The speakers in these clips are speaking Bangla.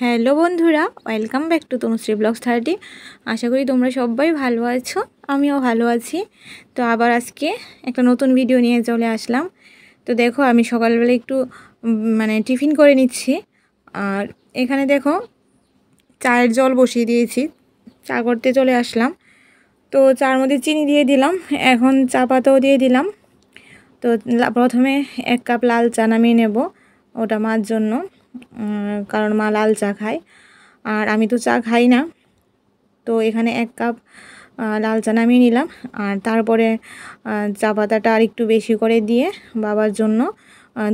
হ্যালো বন্ধুরা welcome back to Tanushree blogs thirty আশা করি তোমরা সবাই ভালো আছো আমিও ভালো আছি তো আবার আজকে একটা নতুন ভিডিও নিয়ে চলে আসলাম তো দেখো আমি সকালবেলা একটু মানে টিফিন করে নিচ্ছি আর এখানে দেখো চায়ের জল বসিয়ে দিয়েছি চা করতে চলে আসলাম তো চার মধ্যে চিনি দিয়ে দিলাম এখন চা পাতাও দিয়ে দিলাম তো প্রথমে এক কাপ লাল চা নামিয়ে নেব ওটা মার জন্য কারণ মা লাল চা খায় আর আমি তো চা খাই না তো এখানে এক কাপ লাল চা নামিয়ে নিলাম আর তারপরে চা পাতাটা আর একটু বেশি করে দিয়ে বাবার জন্য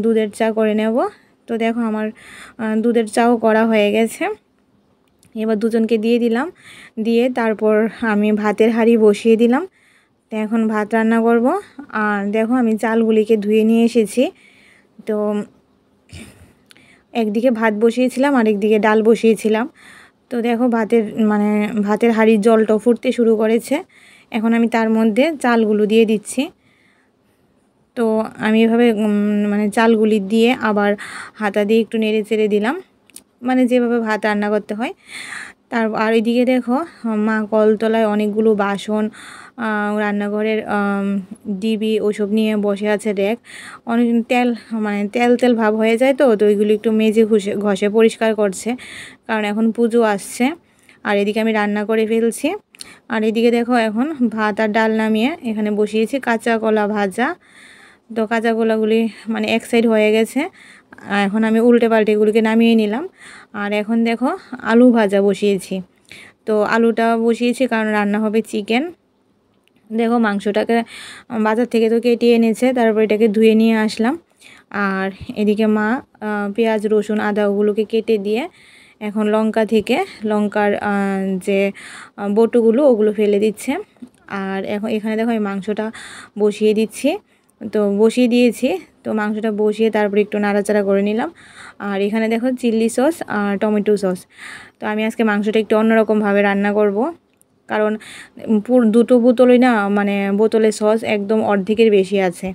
দুধের চা করে নেব তো দেখো আমার দুধের চাও করা হয়ে গেছে এবার দুজনকে দিয়ে দিলাম দিয়ে তারপর আমি ভাতের হাঁড়ি বসিয়ে দিলাম তো এখন ভাত রান্না করব আর দেখো আমি চালগুলিকে ধুয়ে নিয়ে এসেছি তো একদিকে ভাত বসিয়েছিলাম একদিকে ডাল বসিয়েছিলাম তো দেখো ভাতের মানে ভাতের হাড়ির জলটা ফুটতে শুরু করেছে এখন আমি তার মধ্যে চালগুলো দিয়ে দিচ্ছি তো আমি এভাবে মানে চালগুলি দিয়ে আবার হাতা দিয়ে একটু নেড়ে চেড়ে দিলাম মানে যেভাবে ভাত রান্না করতে হয় তার আর এদিকে দেখো মা কলতলায় অনেকগুলো বাসন রান্নাঘরের ডিবি ওসব নিয়ে বসে আছে দেখ অনেক তেল মানে তেল তেল ভাব হয়ে যায় তো তো ওইগুলি একটু মেজে ঘষে ঘষে পরিষ্কার করছে কারণ এখন পুজো আসছে আর এদিকে আমি রান্না করে ফেলছি আর এদিকে দেখো এখন ভাত আর ডাল নামিয়ে এখানে বসিয়েছি কাঁচা কলা ভাজা তো কাঁচা কলাগুলি মানে এক সাইড হয়ে গেছে এখন আমি উল্টে পাল্টে নামিয়ে নিলাম আর এখন দেখো আলু ভাজা বসিয়েছি তো আলুটা বসিয়েছি কারণ রান্না হবে চিকেন দেখো মাংসটাকে বাজার থেকে তো কেটে এনেছে তারপর এটাকে ধুয়ে নিয়ে আসলাম আর এদিকে মা পেঁয়াজ রসুন আদা ওগুলোকে কেটে দিয়ে এখন লঙ্কা থেকে লঙ্কার যে বটুগুলো ওগুলো ফেলে দিচ্ছে আর এখন এখানে দেখো আমি মাংসটা বসিয়ে দিচ্ছি তো বসিয়ে দিয়েছি তো মাংসটা বসিয়ে তারপরে একটু নাড়াচাড়া করে নিলাম আর এখানে দেখো চিল্লি সস আর টমেটো সস তো আমি আজকে মাংসটা একটু অন্যরকমভাবে রান্না করব কারণ দুটো বোতলই না মানে বোতলে সস একদম অর্ধেকের বেশি আছে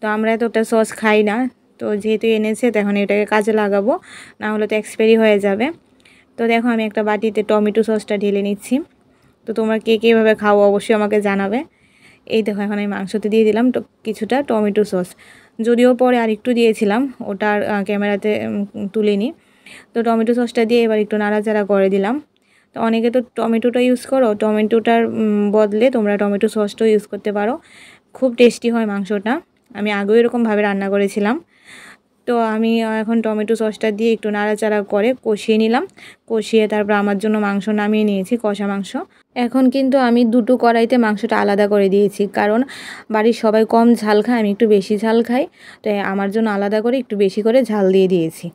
তো আমরা এতটা সস খাই না তো যেহেতু এনেছে তখন এটাকে কাজে লাগাবো না হলে তো এক্সপায়ারি হয়ে যাবে তো দেখো আমি একটা বাটিতে টমেটো সসটা ঢেলে নিচ্ছি তো তোমরা কে কীভাবে খাও অবশ্যই আমাকে জানাবে এই দেখো এখন আমি মাংসতে দিয়ে দিলাম কিছুটা টমেটো সস যদিও পরে আর একটু দিয়েছিলাম ওটার ক্যামেরাতে তুলিনি তো টমেটো সসটা দিয়ে এবার একটু নাড়াচাড়া করে দিলাম তো অনেকে তো টমেটোটা ইউজ করো টমেটোটার বদলে তোমরা টমেটো সসটাও ইউজ করতে পারো খুব টেস্টি হয় মাংসটা আমি আগেও এরকমভাবে রান্না করেছিলাম তো আমি এখন টমেটো সসটা দিয়ে একটু নাড়াচাড়া করে কষিয়ে নিলাম কষিয়ে তারপর আমার জন্য মাংস নামিয়ে নিয়েছি কষা মাংস এখন কিন্তু আমি দুটো কড়াইতে মাংসটা আলাদা করে দিয়েছি কারণ বাড়ির সবাই কম ঝাল খায় আমি একটু বেশি ঝাল খাই তাই আমার জন্য আলাদা করে একটু বেশি করে ঝাল দিয়ে দিয়েছি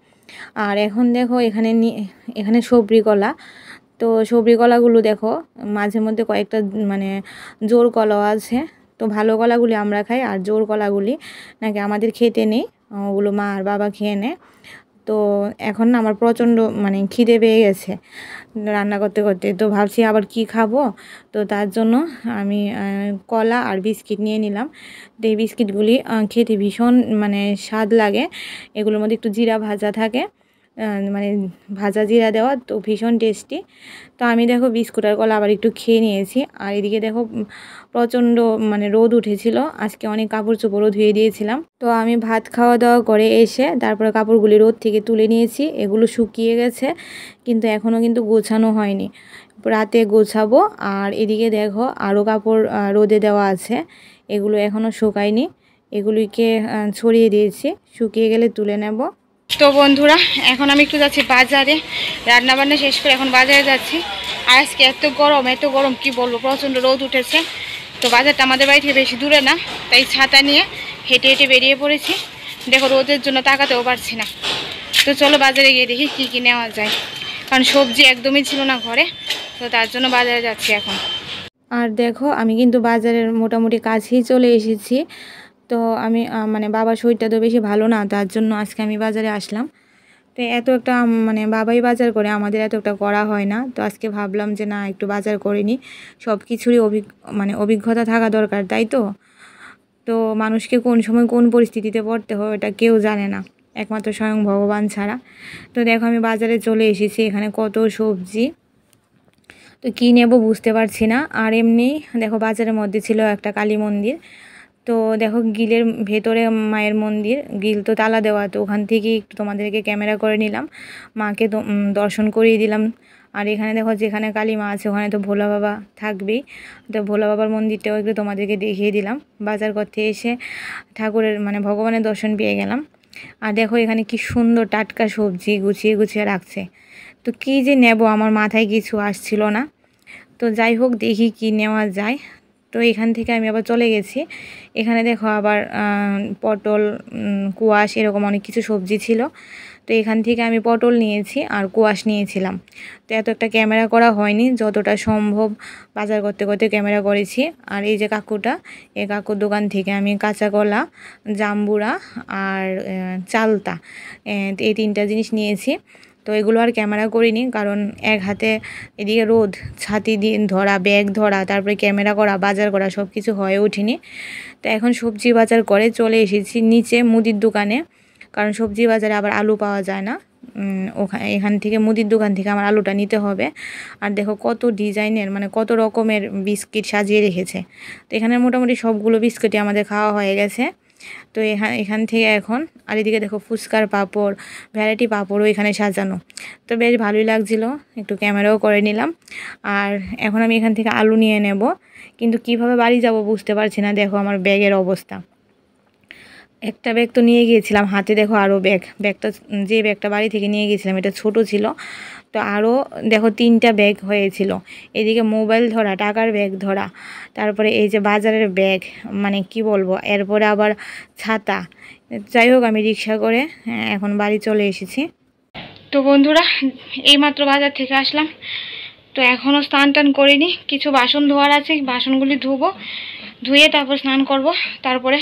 আর এখন দেখো এখানে এখানে সবরি কলা তো সবরি কলাগুলো দেখো মাঝে মধ্যে কয়েকটা মানে জোর কলাও আছে তো ভালো কলাগুলি আমরা খাই আর জোর কলাগুলি নাকি আমাদের খেতে নেই ওগুলো মা আর বাবা খেয়ে নেয় তো এখন না আমার প্রচণ্ড মানে খিদে পেয়ে গেছে রান্না করতে করতে তো ভাবছি আবার কি খাবো তো তার জন্য আমি কলা আর বিস্কিট নিয়ে নিলাম তো এই বিস্কিটগুলি খেতে ভীষণ মানে স্বাদ লাগে এগুলোর মধ্যে একটু জিরা ভাজা থাকে মানে ভাজা জিরা দেওয়া তো ভীষণ টেস্টি তো আমি দেখো বিস্কুট আর কলা আবার একটু খেয়ে নিয়েছি আর এদিকে দেখো প্রচণ্ড মানে রোদ উঠেছিল আজকে অনেক কাপড় চোপড়ও ধুয়ে দিয়েছিলাম তো আমি ভাত খাওয়া দাওয়া করে এসে তারপরে কাপড়গুলি রোদ থেকে তুলে নিয়েছি এগুলো শুকিয়ে গেছে কিন্তু এখনও কিন্তু গোছানো হয়নি রাতে গোছাবো আর এদিকে দেখো আরও কাপড় রোদে দেওয়া আছে এগুলো এখনও শুকায়নি এগুলিকে ছড়িয়ে দিয়েছি শুকিয়ে গেলে তুলে নেব তো বন্ধুরা এখন আমি একটু যাচ্ছি বাজারে রান্না বান্না শেষ করে এখন বাজারে যাচ্ছি আর আজকে এত গরম এত গরম কি বলবো প্রচণ্ড রোদ উঠেছে তো বাজারটা আমাদের বাড়ি থেকে বেশি দূরে না তাই ছাতা নিয়ে হেঁটে হেঁটে বেরিয়ে পড়েছি দেখো রোদের জন্য তাকাতেও পারছি না তো চলো বাজারে গিয়ে দেখি কী কী নেওয়া যায় কারণ সবজি একদমই ছিল না ঘরে তো তার জন্য বাজারে যাচ্ছি এখন আর দেখো আমি কিন্তু বাজারের মোটামুটি কাছেই চলে এসেছি তো আমি মানে বাবার শরীরটা তো বেশি ভালো না তার জন্য আজকে আমি বাজারে আসলাম তো এত একটা মানে বাবাই বাজার করে আমাদের এত একটা করা হয় না তো আজকে ভাবলাম যে না একটু বাজার করে নিই সব কিছুরই অভিজ্ঞ মানে অভিজ্ঞতা থাকা দরকার তাই তো তো মানুষকে কোন সময় কোন পরিস্থিতিতে পড়তে হয় ওটা কেউ জানে না একমাত্র স্বয়ং ভগবান ছাড়া তো দেখো আমি বাজারে চলে এসেছি এখানে কত সবজি তো কী নেব বুঝতে পারছি না আর এমনি দেখো বাজারের মধ্যে ছিল একটা কালী মন্দির তো দেখো গিলের ভেতরে মায়ের মন্দির গিল তো তালা দেওয়া তো ওখান থেকেই একটু তোমাদেরকে ক্যামেরা করে নিলাম মাকে দর্শন করিয়ে দিলাম আর এখানে দেখো যেখানে কালী মা আছে ওখানে তো ভোলা বাবা থাকবেই তো ভোলা বাবার মন্দিরটাও একটু তোমাদেরকে দেখিয়ে দিলাম বাজার করতে এসে ঠাকুরের মানে ভগবানের দর্শন পেয়ে গেলাম আর দেখো এখানে কি সুন্দর টাটকা সবজি গুছিয়ে গুছিয়ে রাখছে তো কি যে নেব আমার মাথায় কিছু আসছিল না তো যাই হোক দেখি কি নেওয়া যায় তো এখান থেকে আমি আবার চলে গেছি এখানে দেখো আবার পটল কুয়াশ এরকম অনেক কিছু সবজি ছিল তো এখান থেকে আমি পটল নিয়েছি আর কুয়াশ নিয়েছিলাম তো এত একটা ক্যামেরা করা হয়নি যতটা সম্ভব বাজার করতে করতে ক্যামেরা করেছি আর এই যে কাকুটা এই কাকুর দোকান থেকে আমি কাঁচা কলা জাম্বুরা আর চালতা এই তিনটা জিনিস নিয়েছি তো এগুলো আর ক্যামেরা করিনি কারণ এক হাতে এদিকে রোদ ছাতি দিন ধরা ব্যাগ ধরা তারপরে ক্যামেরা করা বাজার করা সব কিছু হয়ে ওঠেনি তো এখন সবজি বাজার করে চলে এসেছি নিচে মুদির দোকানে কারণ সবজি বাজারে আবার আলু পাওয়া যায় না ওখানে এখান থেকে মুদির দোকান থেকে আমার আলুটা নিতে হবে আর দেখো কত ডিজাইনের মানে কত রকমের বিস্কিট সাজিয়ে রেখেছে তো এখানে মোটামুটি সবগুলো বিস্কিটই আমাদের খাওয়া হয়ে গেছে তো এখান এখান থেকে এখন আর এদিকে দেখো ফুচকার পাপড় ভ্যারাইটি পাপড়ও এখানে সাজানো তো বেশ ভালোই লাগছিল একটু ক্যামেরাও করে নিলাম আর এখন আমি এখান থেকে আলু নিয়ে নেব কিন্তু কিভাবে বাড়ি যাব বুঝতে পারছি না দেখো আমার ব্যাগের অবস্থা একটা ব্যাগ তো নিয়ে গিয়েছিলাম হাতে দেখো আরও ব্যাগ ব্যাগটা যে ব্যাগটা বাড়ি থেকে নিয়ে গিয়েছিলাম এটা ছোট ছিল তো আরও দেখো তিনটা ব্যাগ হয়েছিল এদিকে মোবাইল ধরা টাকার ব্যাগ ধরা তারপরে এই যে বাজারের ব্যাগ মানে কি বলবো এরপরে আবার ছাতা যাই হোক আমি রিক্সা করে হ্যাঁ, এখন বাড়ি চলে এসেছি তো বন্ধুরা এইমাত্র বাজার থেকে আসলাম তো এখনও স্নান টান করিনি কিছু বাসন ধোয়ার আছে বাসনগুলি ধুবো ধুয়ে তারপর স্নান করব তারপরে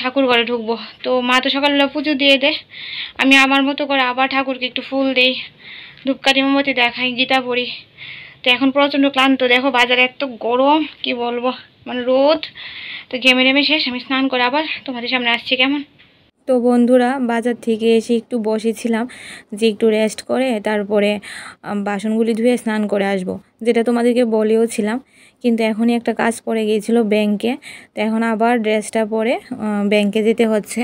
ঠাকুর ঘরে ঢুকবো তো মা তো সকালবেলা পুজো দিয়ে দে আমি আমার মতো করে আবার ঠাকুরকে একটু ফুল দেই ধূপকাঠি মোমবাতি দেখাই গীতা পড়ি তো এখন প্রচণ্ড ক্লান্ত দেখো বাজারে এত গরম কি বলবো মানে রোদ তো ঘেমে নেমে শেষ আমি স্নান করে আবার তোমাদের সামনে আসছি কেমন তো বন্ধুরা বাজার থেকে এসে একটু বসেছিলাম যে একটু রেস্ট করে তারপরে বাসনগুলি ধুয়ে স্নান করে আসব। যেটা তোমাদেরকে বলেও ছিলাম কিন্তু এখনই একটা কাজ পড়ে গিয়েছিল ব্যাংকে তো এখন আবার ড্রেসটা পরে ব্যাংকে যেতে হচ্ছে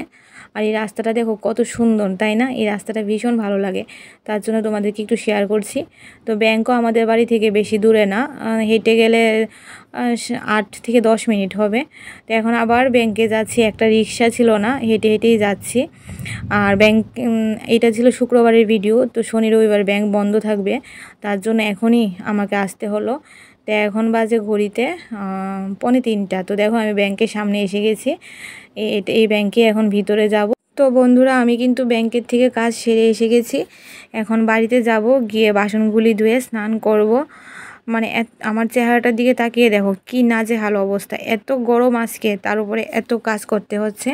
আর এই রাস্তাটা দেখো কত সুন্দর তাই না এই রাস্তাটা ভীষণ ভালো লাগে তার জন্য তোমাদেরকে একটু শেয়ার করছি তো ব্যাংকও আমাদের বাড়ি থেকে বেশি দূরে না হেঁটে গেলে আট থেকে দশ মিনিট হবে তো এখন আবার ব্যাংকে যাচ্ছি একটা রিক্সা ছিল না হেঁটে হেঁটেই যাচ্ছি আর ব্যাংক এটা ছিল শুক্রবারের ভিডিও তো শনি রবিবার ব্যাংক বন্ধ থাকবে তার জন্য এখনই আমাকে আসতে হলো তো এখন বাজে ঘড়িতে পনে তিনটা তো দেখো আমি ব্যাংকের সামনে এসে গেছি এই ব্যাংকে এখন ভিতরে যাব তো বন্ধুরা আমি কিন্তু ব্যাংকের থেকে কাজ সেরে এসে গেছি এখন বাড়িতে যাব গিয়ে বাসনগুলি ধুয়ে স্নান করব। মানে আমার চেহারাটার দিকে তাকিয়ে দেখো কি যে হাল অবস্থা এত গরম আজকে তার উপরে এত কাজ করতে হচ্ছে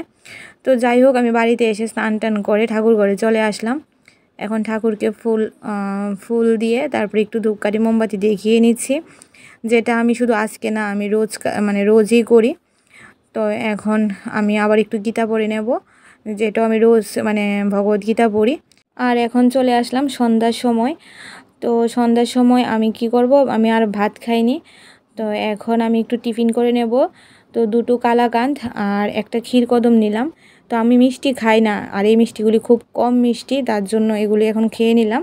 তো যাই হোক আমি বাড়িতে এসে স্নান টান করে ঠাকুর ঘরে চলে আসলাম এখন ঠাকুরকে ফুল ফুল দিয়ে তারপরে একটু ধূপকাঠি মোমবাতি দেখিয়ে নিচ্ছি যেটা আমি শুধু আজকে না আমি রোজ মানে রোজই করি তো এখন আমি আবার একটু গীতা পড়ে নেব যেটা আমি রোজ মানে ভগবত গীতা পড়ি আর এখন চলে আসলাম সন্ধ্যার সময় তো সন্ধ্যার সময় আমি কি করব আমি আর ভাত খাইনি তো এখন আমি একটু টিফিন করে নেব তো দুটো কালাকান্দ আর একটা ক্ষীরকদম নিলাম তো আমি মিষ্টি খাই না আর এই মিষ্টিগুলি খুব কম মিষ্টি তার জন্য এগুলি এখন খেয়ে নিলাম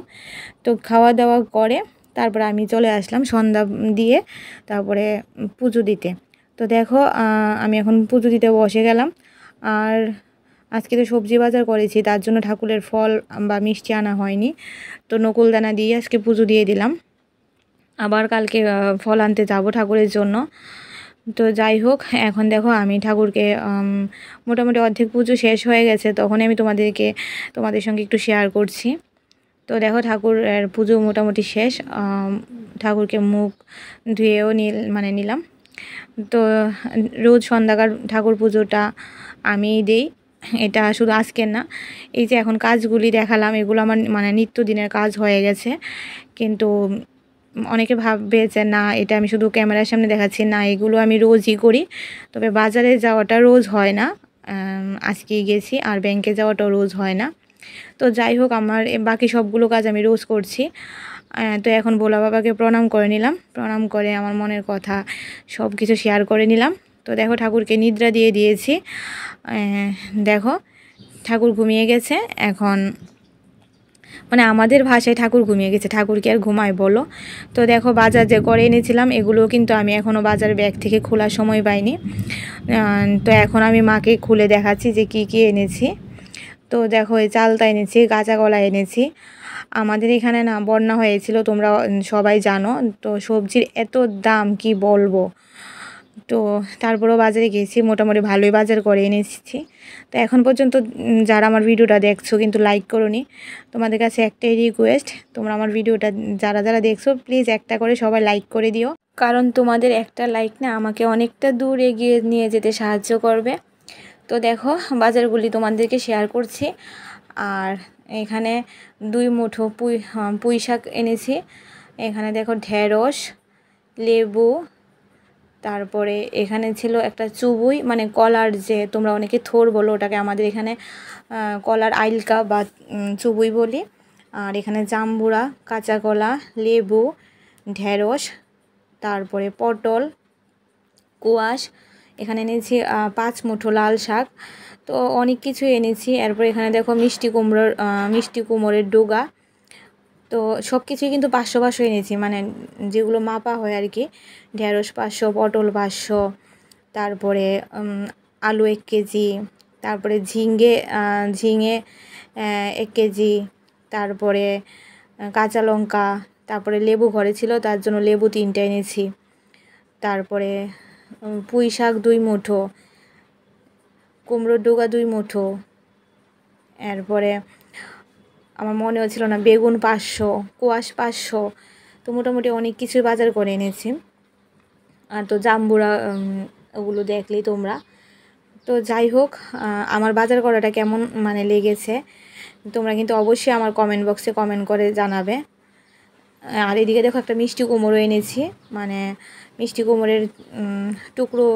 তো খাওয়া দাওয়া করে তারপরে আমি চলে আসলাম সন্ধ্যা দিয়ে তারপরে পুজো দিতে তো দেখো আমি এখন পুজো দিতে বসে গেলাম আর আজকে তো সবজি বাজার করেছি তার জন্য ঠাকুরের ফল বা মিষ্টি আনা হয়নি তো নকুলদানা দিয়ে আজকে পুজো দিয়ে দিলাম আবার কালকে ফল আনতে যাবো ঠাকুরের জন্য তো যাই হোক এখন দেখো আমি ঠাকুরকে মোটামুটি অর্ধেক পুজো শেষ হয়ে গেছে তখন আমি তোমাদেরকে তোমাদের সঙ্গে একটু শেয়ার করছি তো দেখো ঠাকুরের পুজো মোটামুটি শেষ ঠাকুরকে মুখ ধুয়েও নিল মানে নিলাম তো রোজ সন্ধ্যাকার ঠাকুর পুজোটা আমি দেই এটা শুধু আজকের না এই যে এখন কাজগুলি দেখালাম এগুলো আমার মানে নিত্যদিনের কাজ হয়ে গেছে কিন্তু অনেকে ভাববে যে না এটা আমি শুধু ক্যামেরার সামনে দেখাচ্ছি না এগুলো আমি রোজই করি তবে বাজারে যাওয়াটা রোজ হয় না আজকেই গেছি আর ব্যাংকে যাওয়াটাও রোজ হয় না তো যাই হোক আমার বাকি সবগুলো কাজ আমি রোজ করছি তো এখন ভোলা বাবাকে প্রণাম করে নিলাম প্রণাম করে আমার মনের কথা সব কিছু শেয়ার করে নিলাম তো দেখো ঠাকুরকে নিদ্রা দিয়ে দিয়েছি দেখো ঠাকুর ঘুমিয়ে গেছে এখন মানে আমাদের ভাষায় ঠাকুর ঘুমিয়ে গেছে ঠাকুরকে আর ঘুমায় বলো তো দেখো বাজার যে করে এনেছিলাম এগুলো কিন্তু আমি এখনও বাজার ব্যাগ থেকে খোলার সময় পাইনি তো এখন আমি মাকে খুলে দেখাচ্ছি যে কি কি এনেছি তো দেখো এই চালতা এনেছি গাঁচা কলা এনেছি আমাদের এখানে না বন্যা হয়েছিল তোমরা সবাই জানো তো সবজির এত দাম কি বলবো তো তারপরেও বাজারে গেছি মোটামুটি ভালোই বাজার করে এনেছি তো এখন পর্যন্ত যারা আমার ভিডিওটা দেখছো কিন্তু লাইক করো তোমাদের কাছে একটাই রিকোয়েস্ট তোমরা আমার ভিডিওটা যারা যারা দেখছো প্লিজ একটা করে সবাই লাইক করে দিও কারণ তোমাদের একটা লাইক না আমাকে অনেকটা দূর এগিয়ে নিয়ে যেতে সাহায্য করবে তো দেখো বাজারগুলি তোমাদেরকে শেয়ার করছি আর এখানে দুই মুঠো পুঁই হ্যাঁ, পুঁই শাক এনেছি এখানে দেখো ঢেঁড়স লেবু তারপরে এখানে ছিল একটা চুবুই মানে কলার যে তোমরা অনেকে থোর বলো ওটাকে আমাদের এখানে কলার আইলকা বা চুবুই বলি আর এখানে জাম্বুরা কাঁচা কলা লেবু ঢেঁড়স তারপরে পটল কুয়াশ এখানে এনেছি পাঁচ মুঠো লাল শাক তো অনেক কিছু এনেছি এরপর এখানে দেখো মিষ্টি কুমড়োর মিষ্টি কুমড়োর ডোগা তো সব কিছুই কিন্তু পাঁচশো পাঁচশো এনেছি মানে যেগুলো মাপা হয় আর কি ঢেঁড়স পাঁচশো পটল পাঁচশো তারপরে আলু এক কেজি তারপরে ঝিঙ্গে ঝিঙে এক কেজি তারপরে কাঁচা লঙ্কা তারপরে লেবু ঘরে ছিল তার জন্য লেবু তিনটা এনেছি তারপরে পুঁই শাক দুই মুঠো কুমড়োর ডোগা দুই মুঠো এরপরে আমার মনেও ছিল না বেগুন পাঁচশো কোয়াশ পাঁচশো তো মোটামুটি অনেক কিছুই বাজার করে এনেছি আর তো জাম্বুরা ওগুলো দেখলেই তোমরা তো যাই হোক আমার বাজার করাটা কেমন মানে লেগেছে তোমরা কিন্তু অবশ্যই আমার কমেন্ট বক্সে কমেন্ট করে জানাবে আর এদিকে দেখো একটা মিষ্টি কুমড়ো এনেছি মানে মিষ্টি কুমড়ের টুকরো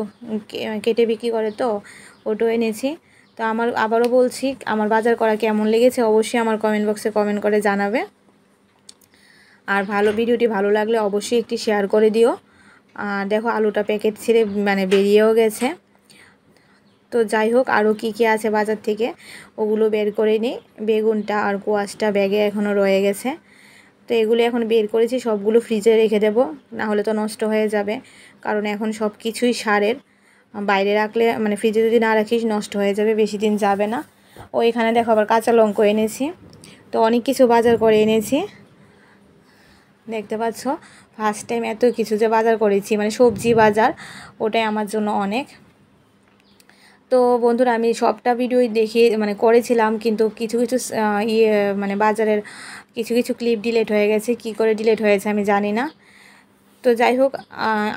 কেটে বিক্রি করে তো ওটাও এনেছি তো আমার আবারও বলছি আমার বাজার করা কেমন লেগেছে অবশ্যই আমার কমেন্ট বক্সে কমেন্ট করে জানাবে আর ভালো ভিডিওটি ভালো লাগলে অবশ্যই একটি শেয়ার করে দিও আর দেখো আলুটা প্যাকেট ছেড়ে মানে বেরিয়েও গেছে তো যাই হোক আরও কী কী আছে বাজার থেকে ওগুলো বের করে নিই বেগুনটা আর কোয়াশটা ব্যাগে এখনও রয়ে গেছে তো এগুলো এখন বের করেছি সবগুলো ফ্রিজে রেখে দেব না হলে তো নষ্ট হয়ে যাবে কারণ এখন সব কিছুই সারের বাইরে রাখলে মানে ফ্রিজে যদি না রাখিস নষ্ট হয়ে যাবে বেশি দিন যাবে না ও এখানে দেখো আবার কাঁচা লঙ্কা এনেছি তো অনেক কিছু বাজার করে এনেছি দেখতে পাচ্ছ ফার্স্ট টাইম এত কিছু যে বাজার করেছি মানে সবজি বাজার ওটাই আমার জন্য অনেক তো বন্ধুরা আমি সবটা ভিডিও দেখিয়ে মানে করেছিলাম কিন্তু কিছু কিছু ইয়ে মানে বাজারের কিছু কিছু ক্লিপ ডিলেট হয়ে গেছে কি করে ডিলেট হয়েছে আমি জানি না তো যাই হোক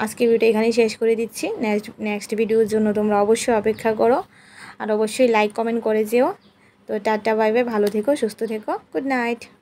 আজকে ভিডিওটা এখানেই শেষ করে দিচ্ছি নেক্সট নেক্সট ভিডিওর জন্য তোমরা অবশ্যই অপেক্ষা করো আর অবশ্যই লাইক কমেন্ট করে যেও তো টাটা বাইবে ভালো থেকো সুস্থ থেকো গুড নাইট